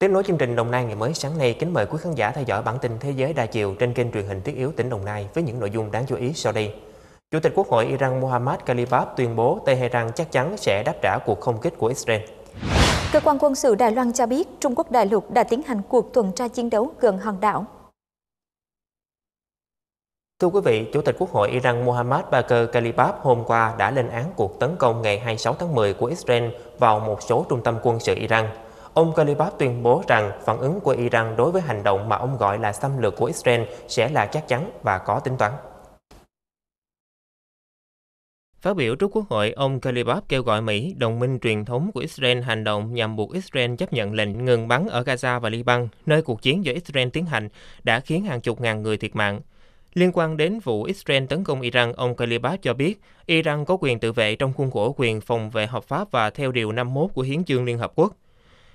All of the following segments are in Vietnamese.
Tiếp nối chương trình Đồng Nai ngày mới sáng nay, kính mời quý khán giả theo dõi bản tin thế giới đa chiều trên kênh truyền hình thiết yếu tỉnh Đồng Nai với những nội dung đáng chú ý sau đây. Chủ tịch Quốc hội Iran Mohammad Kalibab tuyên bố Tehran chắc chắn sẽ đáp trả cuộc không kích của Israel. Cơ quan quân sự Đài Loan cho biết Trung Quốc đại lục đã tiến hành cuộc tuần tra chiến đấu gần hòn đảo. Thưa quý vị, Chủ tịch Quốc hội Iran Mohammad Bakir Kalibab hôm qua đã lên án cuộc tấn công ngày 26 tháng 10 của Israel vào một số trung tâm quân sự Iran. Ông Kalibab tuyên bố rằng phản ứng của Iran đối với hành động mà ông gọi là xâm lược của Israel sẽ là chắc chắn và có tính toán. Phát biểu trước Quốc hội, ông Kalibab kêu gọi Mỹ, đồng minh truyền thống của Israel, hành động nhằm buộc Israel chấp nhận lệnh ngừng bắn ở Gaza và Liban, nơi cuộc chiến giữa Israel tiến hành đã khiến hàng chục ngàn người thiệt mạng. Liên quan đến vụ Israel tấn công Iran, ông Kalibab cho biết Iran có quyền tự vệ trong khuôn khổ quyền phòng vệ hợp pháp và theo Điều 51 của Hiến chương Liên Hợp Quốc –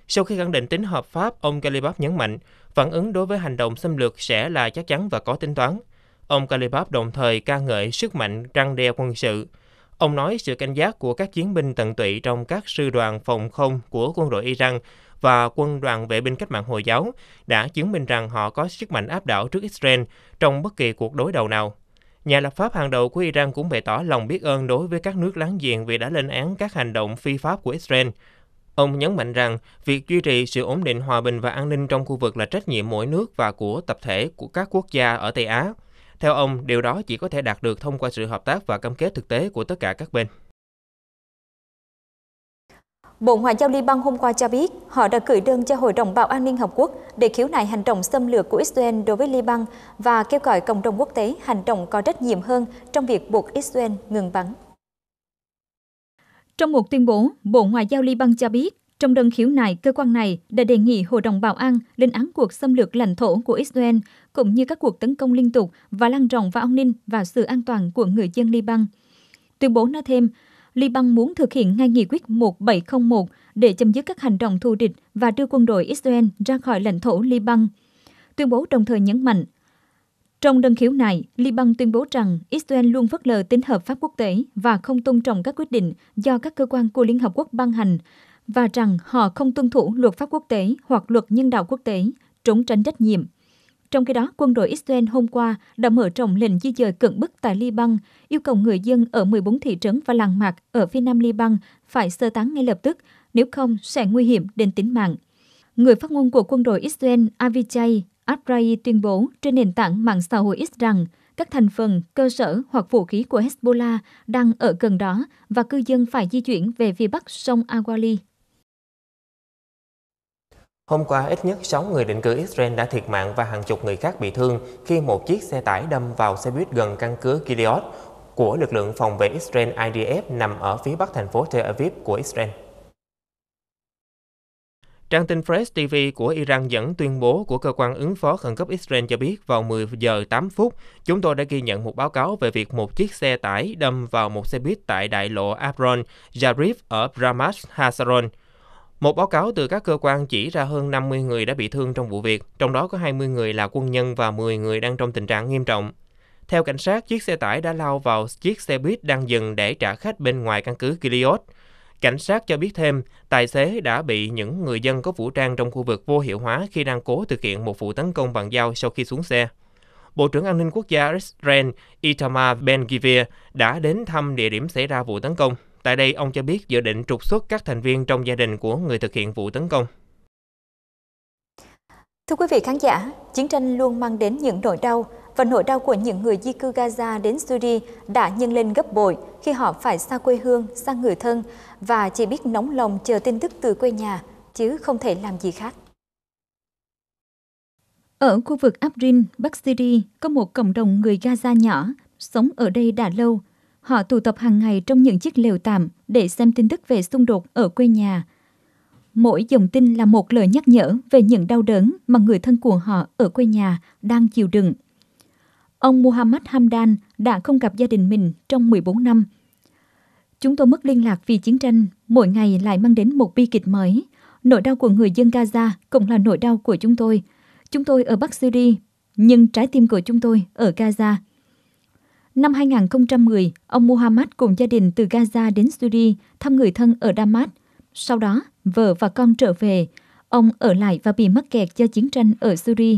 sau khi khẳng định tính hợp pháp, ông Kalibab nhấn mạnh phản ứng đối với hành động xâm lược sẽ là chắc chắn và có tính toán. Ông Kalibab đồng thời ca ngợi sức mạnh răng đe quân sự. Ông nói sự cảnh giác của các chiến binh tận tụy trong các sư đoàn phòng không của quân đội Iran và quân đoàn vệ binh cách mạng Hồi giáo đã chứng minh rằng họ có sức mạnh áp đảo trước Israel trong bất kỳ cuộc đối đầu nào. Nhà lập pháp hàng đầu của Iran cũng bày tỏ lòng biết ơn đối với các nước láng giềng vì đã lên án các hành động phi pháp của Israel. Ông nhấn mạnh rằng việc duy trì sự ổn định hòa bình và an ninh trong khu vực là trách nhiệm mỗi nước và của tập thể của các quốc gia ở Tây Á. Theo ông, điều đó chỉ có thể đạt được thông qua sự hợp tác và cam kết thực tế của tất cả các bên. Bộ Ngoại giao Liban hôm qua cho biết họ đã gửi đơn cho Hội đồng Bảo an Liên Hợp Quốc để khiếu nại hành động xâm lược của Israel đối với Liban và kêu gọi cộng đồng quốc tế hành động có trách nhiệm hơn trong việc buộc Israel ngừng bắn. Trong một tuyên bố, Bộ Ngoại giao Liban cho biết, trong đơn khiếu này, cơ quan này đã đề nghị Hội đồng Bảo an lên án cuộc xâm lược lãnh thổ của Israel, cũng như các cuộc tấn công liên tục và lan rộng vào an ninh và sự an toàn của người dân Liban. Tuyên bố nói thêm, Liban muốn thực hiện ngay nghị quyết 1701 để chấm dứt các hành động thù địch và đưa quân đội Israel ra khỏi lãnh thổ Liban. Tuyên bố đồng thời nhấn mạnh trong đơn khiếu này, Liban tuyên bố rằng Israel luôn phớt lờ tính hợp pháp quốc tế và không tôn trọng các quyết định do các cơ quan của Liên Hợp Quốc ban hành và rằng họ không tuân thủ luật pháp quốc tế hoặc luật nhân đạo quốc tế, trốn tránh trách nhiệm. Trong khi đó, quân đội Israel hôm qua đã mở rộng lệnh di dời cận bức tại Liban, yêu cầu người dân ở 14 thị trấn và làng mạc ở phía nam Liban phải sơ tán ngay lập tức, nếu không sẽ nguy hiểm đến tính mạng. Người phát ngôn của quân đội Israel Avichai Abrai tuyên bố trên nền tảng mạng xã hội X rằng các thành phần, cơ sở hoặc vũ khí của Hezbollah đang ở gần đó và cư dân phải di chuyển về phía bắc sông Awali. Hôm qua, ít nhất 6 người định cư Israel đã thiệt mạng và hàng chục người khác bị thương khi một chiếc xe tải đâm vào xe buýt gần căn cứ Gilead của lực lượng phòng vệ Israel IDF nằm ở phía bắc thành phố Tel Aviv của Israel. Trang tin Press TV của Iran dẫn tuyên bố của cơ quan ứng phó khẩn cấp Israel cho biết vào 10 giờ 8 phút, chúng tôi đã ghi nhận một báo cáo về việc một chiếc xe tải đâm vào một xe buýt tại đại lộ Abron Jarif ở Ramat Hasaron. Một báo cáo từ các cơ quan chỉ ra hơn 50 người đã bị thương trong vụ việc, trong đó có 20 người là quân nhân và 10 người đang trong tình trạng nghiêm trọng. Theo cảnh sát, chiếc xe tải đã lao vào chiếc xe buýt đang dừng để trả khách bên ngoài căn cứ Kiliot. Cảnh sát cho biết thêm, tài xế đã bị những người dân có vũ trang trong khu vực vô hiệu hóa khi đang cố thực hiện một vụ tấn công bằng dao sau khi xuống xe. Bộ trưởng An ninh Quốc gia Israel Itamar Ben-Gvir đã đến thăm địa điểm xảy ra vụ tấn công. Tại đây, ông cho biết dự định trục xuất các thành viên trong gia đình của người thực hiện vụ tấn công. Thưa quý vị khán giả, chiến tranh luôn mang đến những nỗi đau, và nỗi đau của những người di cư Gaza đến Syria đã nhân lên gấp bội khi họ phải xa quê hương, xa người thân và chỉ biết nóng lòng chờ tin tức từ quê nhà, chứ không thể làm gì khác. Ở khu vực Afrin, Bắc Syria, có một cộng đồng người Gaza nhỏ sống ở đây đã lâu. Họ tụ tập hàng ngày trong những chiếc lều tạm để xem tin tức về xung đột ở quê nhà. Mỗi dòng tin là một lời nhắc nhở về những đau đớn mà người thân của họ ở quê nhà đang chịu đựng. Ông Muhammad Hamdan đã không gặp gia đình mình trong 14 năm. Chúng tôi mất liên lạc vì chiến tranh, mỗi ngày lại mang đến một bi kịch mới. Nỗi đau của người dân Gaza cũng là nỗi đau của chúng tôi. Chúng tôi ở Bắc Syria, nhưng trái tim của chúng tôi ở Gaza. Năm 2010, ông Muhammad cùng gia đình từ Gaza đến Syria thăm người thân ở Damas. Sau đó, vợ và con trở về. Ông ở lại và bị mắc kẹt do chiến tranh ở Syria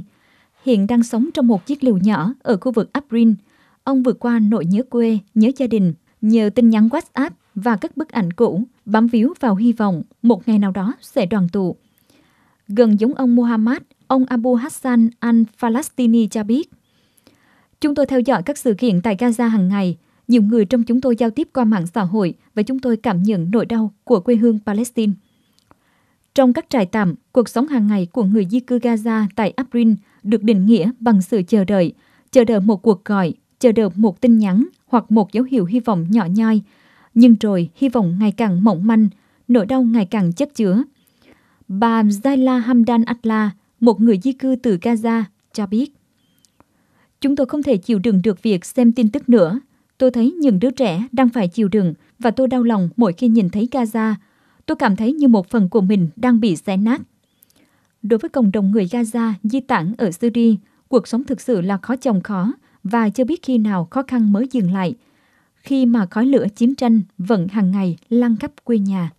hiện đang sống trong một chiếc liều nhỏ ở khu vực Abrin. Ông vượt qua nỗi nhớ quê, nhớ gia đình, nhờ tin nhắn WhatsApp và các bức ảnh cũ, bám víu vào hy vọng một ngày nào đó sẽ đoàn tụ. Gần giống ông Muhammad, ông Abu Hassan al-Falastini cho biết. Chúng tôi theo dõi các sự kiện tại Gaza hàng ngày. Nhiều người trong chúng tôi giao tiếp qua mạng xã hội và chúng tôi cảm nhận nỗi đau của quê hương Palestine. Trong các trại tạm, cuộc sống hàng ngày của người di cư Gaza tại Afrin được định nghĩa bằng sự chờ đợi, chờ đợi một cuộc gọi, chờ đợi một tin nhắn hoặc một dấu hiệu hy vọng nhỏ nhoi. Nhưng rồi hy vọng ngày càng mỏng manh, nỗi đau ngày càng chất chứa. Bà Zaila Hamdan Atla, một người di cư từ Gaza, cho biết. Chúng tôi không thể chịu đựng được việc xem tin tức nữa. Tôi thấy những đứa trẻ đang phải chịu đựng và tôi đau lòng mỗi khi nhìn thấy Gaza. Tôi cảm thấy như một phần của mình đang bị xé nát. Đối với cộng đồng người Gaza di tản ở Syria, cuộc sống thực sự là khó chồng khó và chưa biết khi nào khó khăn mới dừng lại, khi mà khói lửa chiến tranh vẫn hàng ngày lan khắp quê nhà.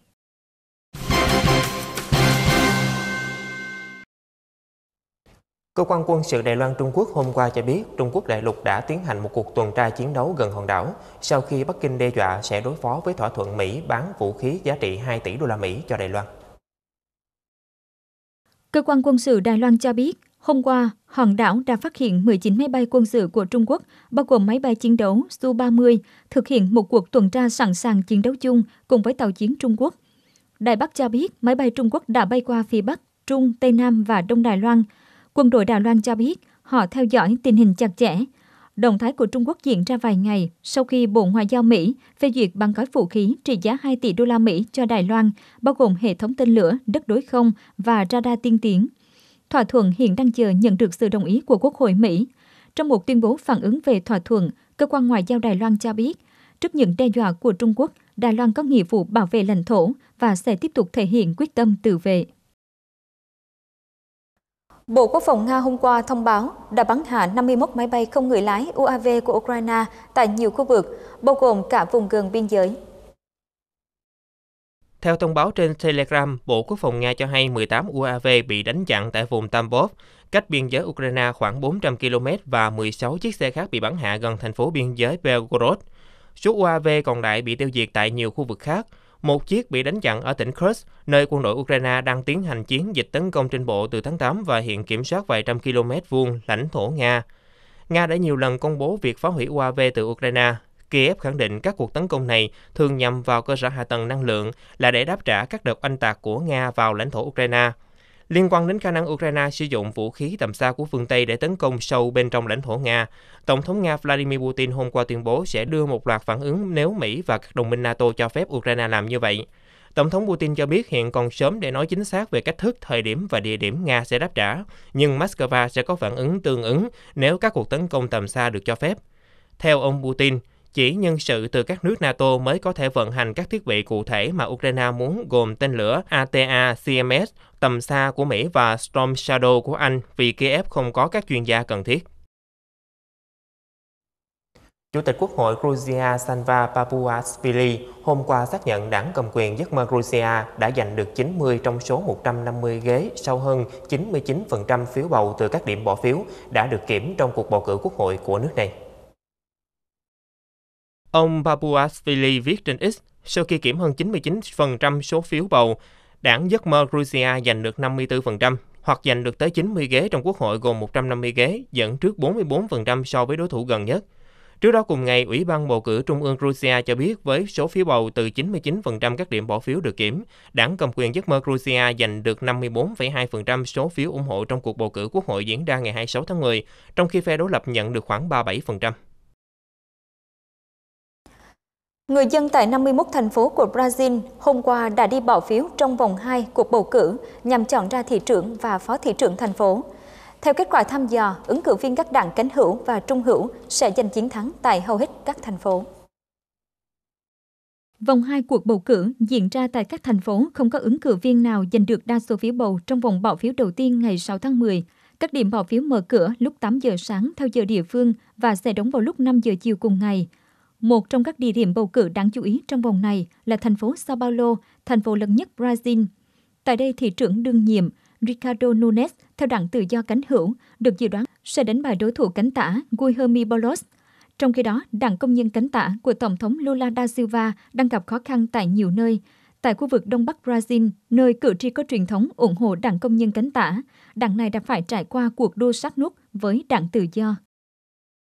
Cơ quan quân sự Đài Loan Trung Quốc hôm qua cho biết Trung Quốc đại lục đã tiến hành một cuộc tuần tra chiến đấu gần hòn đảo sau khi Bắc Kinh đe dọa sẽ đối phó với thỏa thuận Mỹ bán vũ khí giá trị 2 tỷ đô la Mỹ cho Đài Loan. Cơ quan quân sự Đài Loan cho biết, hôm qua, hòn đảo đã phát hiện 19 máy bay quân sự của Trung Quốc, bao gồm máy bay chiến đấu Su-30, thực hiện một cuộc tuần tra sẵn sàng chiến đấu chung cùng với tàu chiến Trung Quốc. Đài Bắc cho biết máy bay Trung Quốc đã bay qua phía Bắc, Trung, Tây Nam và Đông Đài Loan. Quân đội Đài Loan cho biết họ theo dõi tình hình chặt chẽ, Động thái của Trung Quốc diễn ra vài ngày sau khi Bộ Ngoại giao Mỹ phê duyệt bằng gói vũ khí trị giá 2 tỷ đô la Mỹ cho Đài Loan, bao gồm hệ thống tên lửa, đất đối không và radar tiên tiến. Thỏa thuận hiện đang chờ nhận được sự đồng ý của Quốc hội Mỹ. Trong một tuyên bố phản ứng về thỏa thuận, cơ quan ngoại giao Đài Loan cho biết, trước những đe dọa của Trung Quốc, Đài Loan có nghĩa vụ bảo vệ lãnh thổ và sẽ tiếp tục thể hiện quyết tâm tự vệ. Bộ Quốc phòng Nga hôm qua thông báo đã bắn hạ 51 máy bay không người lái UAV của Ukraine tại nhiều khu vực, bao gồm cả vùng gần biên giới. Theo thông báo trên Telegram, Bộ Quốc phòng Nga cho hay 18 UAV bị đánh chặn tại vùng Tambov, cách biên giới Ukraine khoảng 400 km và 16 chiếc xe khác bị bắn hạ gần thành phố biên giới Belgorod. Số UAV còn lại bị tiêu diệt tại nhiều khu vực khác, một chiếc bị đánh chặn ở tỉnh Kursk, nơi quân đội Ukraine đang tiến hành chiến dịch tấn công trên bộ từ tháng 8 và hiện kiểm soát vài trăm km vuông lãnh thổ Nga. Nga đã nhiều lần công bố việc phá hủy UAV từ Ukraine. Kiev khẳng định các cuộc tấn công này thường nhằm vào cơ sở hạ tầng năng lượng là để đáp trả các đợt oanh tạc của Nga vào lãnh thổ Ukraine – Liên quan đến khả năng Ukraine sử dụng vũ khí tầm xa của phương Tây để tấn công sâu bên trong lãnh thổ Nga, Tổng thống Nga Vladimir Putin hôm qua tuyên bố sẽ đưa một loạt phản ứng nếu Mỹ và các đồng minh NATO cho phép Ukraine làm như vậy. Tổng thống Putin cho biết hiện còn sớm để nói chính xác về cách thức, thời điểm và địa điểm Nga sẽ đáp trả, nhưng Moscow sẽ có phản ứng tương ứng nếu các cuộc tấn công tầm xa được cho phép. Theo ông Putin, chỉ nhân sự từ các nước NATO mới có thể vận hành các thiết bị cụ thể mà Ukraine muốn gồm tên lửa ATA-CMS, tầm xa của Mỹ và Storm Shadow của Anh vì Kiev không có các chuyên gia cần thiết. Chủ tịch Quốc hội Georgia Sanva Papuasvili hôm qua xác nhận đảng cầm quyền giấc mơ Georgia đã giành được 90 trong số 150 ghế sau hơn 99% phiếu bầu từ các điểm bỏ phiếu đã được kiểm trong cuộc bầu cử quốc hội của nước này. Ông Papuasvili viết trên X, sau khi kiểm hơn 99% số phiếu bầu, đảng Giấc mơ Georgia giành được 54%, hoặc giành được tới 90 ghế trong Quốc hội gồm 150 ghế, dẫn trước 44% so với đối thủ gần nhất. Trước đó cùng ngày, Ủy ban bầu cử Trung ương Georgia cho biết với số phiếu bầu từ 99% các điểm bỏ phiếu được kiểm, đảng cầm quyền giấc mơ Georgia giành được 54,2% số phiếu ủng hộ trong cuộc bầu cử quốc hội diễn ra ngày 26 tháng 10, trong khi phe đối lập nhận được khoảng 37%. Người dân tại 51 thành phố của Brazil hôm qua đã đi bỏ phiếu trong vòng 2 cuộc bầu cử nhằm chọn ra thị trưởng và phó thị trưởng thành phố. Theo kết quả thăm dò, ứng cử viên các đảng cánh hữu và trung hữu sẽ giành chiến thắng tại hầu hết các thành phố. Vòng 2 cuộc bầu cử diễn ra tại các thành phố không có ứng cử viên nào giành được đa số phiếu bầu trong vòng bỏ phiếu đầu tiên ngày 6 tháng 10. Các điểm bỏ phiếu mở cửa lúc 8 giờ sáng theo giờ địa phương và sẽ đóng vào lúc 5 giờ chiều cùng ngày. Một trong các địa điểm bầu cử đáng chú ý trong vòng này là thành phố Sao Paulo, thành phố lớn nhất Brazil. Tại đây, thị trưởng đương nhiệm Ricardo Nunes theo đảng tự do cánh hữu được dự đoán sẽ đánh bại đối thủ cánh tả Guilherme Bolos. Trong khi đó, đảng công nhân cánh tả của Tổng thống Lula da Silva đang gặp khó khăn tại nhiều nơi. Tại khu vực Đông Bắc Brazil, nơi cử tri có truyền thống ủng hộ đảng công nhân cánh tả, đảng này đã phải trải qua cuộc đua sát nút với đảng tự do.